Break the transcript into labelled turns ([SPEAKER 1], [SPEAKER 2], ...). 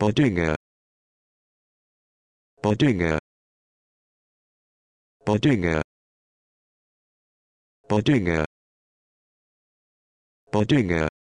[SPEAKER 1] Bodinger. Bodinger. Bodinger. Bodinger. Bodinger.